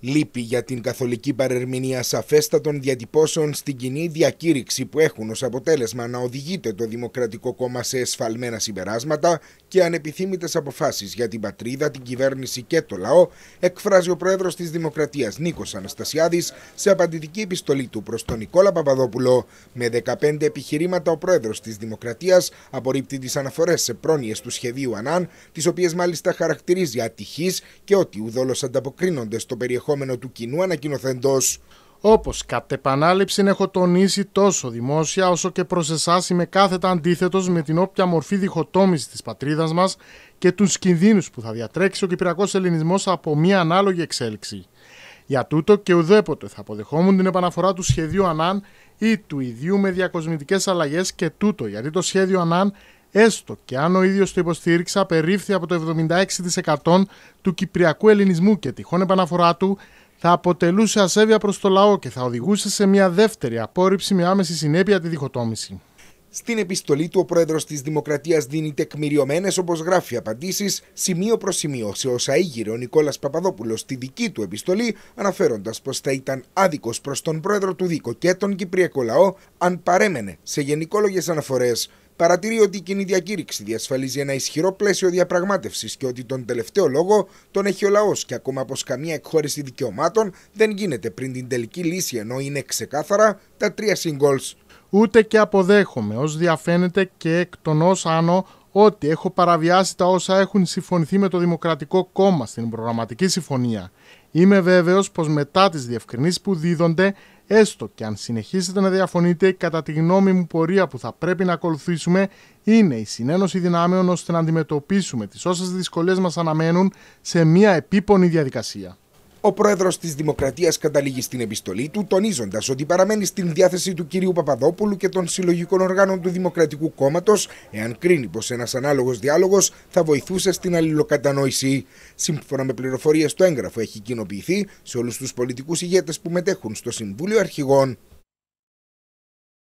Λύπη για την καθολική παρερμηνία σαφέστατων διατυπώσεων στην κοινή διακήρυξη που έχουν ως αποτέλεσμα να οδηγείται το Δημοκρατικό Κόμμα σε εσφαλμένα συμπεράσματα και ανεπιθύμητες αποφάσεις για την πατρίδα, την κυβέρνηση και το λαό, εκφράζει ο Πρόεδρος της Δημοκρατίας Νίκος Αναστασιάδης σε απαντητική επιστολή του προς τον Νικόλα Παπαδόπουλο. Με 15 επιχειρήματα ο Πρόεδρος της Δημοκρατίας απορρίπτει τις αναφορές σε πρόνοιες του σχεδίου Ανάν, τις οποίες μάλιστα χαρακτηρίζει ατυχείς και ότι ουδόλως ανταποκρίνονται στο περιεχόμενο περιεχόμενο του κοινού ανακοινοθέντο. Όπως κατ' επανάληψη έχω τονίσει τόσο δημόσια όσο και προς εσάς είμαι κάθετα αντίθετος με την όποια μορφή διχοτόμησης της πατρίδας μας και τους κινδύνους που θα διατρέξει ο Κυπριακός Ελληνισμός από μια ανάλογη εξέλιξη. Για τούτο και ουδέποτε θα αποδεχόμουν την επαναφορά του σχεδίου Ανάν ή του ιδίου με διακοσμητικές αλλαγές και τούτο γιατί το σχέδιο Ανάν έστω και αν ο ίδιος το υποστήριξε απερίφθη από το 76% του κυπριακού ελληνισμού και τυχόν επαναφορά του θα αποτελούσε ασέβεια προς το λαό και θα οδηγούσε σε μια δεύτερη απόρριψη με άμεση συνέπεια τη διχοτόμηση. Στην επιστολή του, ο πρόεδρος της Δημοκρατίας δίνει τεκμηριωμένες, όπως γράφει, απαντήσεις σημείο προς σημείο σε όσα ήγηρε ο Νικόλας Παπαδόπουλος στη δική του επιστολή, αναφέροντας πως θα ήταν άδικος προς τον πρόεδρο του Δίκο και τον Κυπριακό λαό αν παρέμενε σε γενικόλογες αναφορές. Παρατηρεί ότι η κοινή διακήρυξη διασφαλίζει ένα ισχυρό πλαίσιο διαπραγμάτευσης και ότι τον τελευταίο λόγο τον έχει ο λαός και ακόμα πως καμία εκχώρηση δικαιωμάτων δεν γίνεται πριν την τελική λύση, ενώ είναι ξεκάθαρα τα τρία singles ούτε και αποδέχομαι, ως διαφαίνεται και εκ των άνω, ότι έχω παραβιάσει τα όσα έχουν συμφωνηθεί με το Δημοκρατικό Κόμμα στην προγραμματική συμφωνία. Είμαι βέβαιος πως μετά τις διευκρινήσεις που δίδονται, έστω και αν συνεχίσετε να διαφωνείτε, κατά τη γνώμη μου πορεία που θα πρέπει να ακολουθήσουμε είναι η συνένωση δυνάμεων ώστε να αντιμετωπίσουμε τις όσες δυσκολίες μας αναμένουν σε μια επίπονη διαδικασία. Ο πρόεδρος της Δημοκρατίας καταλήγει στην επιστολή του, τονίζοντας ότι παραμένει στην διάθεση του κυρίου Παπαδόπουλου και των συλλογικών οργάνων του Δημοκρατικού Κόμματος, εάν κρίνει πως ένας ανάλογος διάλογος θα βοηθούσε στην αλληλοκατανόηση. Σύμφωνα με πληροφορίες, το έγγραφο έχει κοινοποιηθεί σε όλους τους πολιτικούς ηγέτες που μετέχουν στο Συμβούλιο Αρχηγών.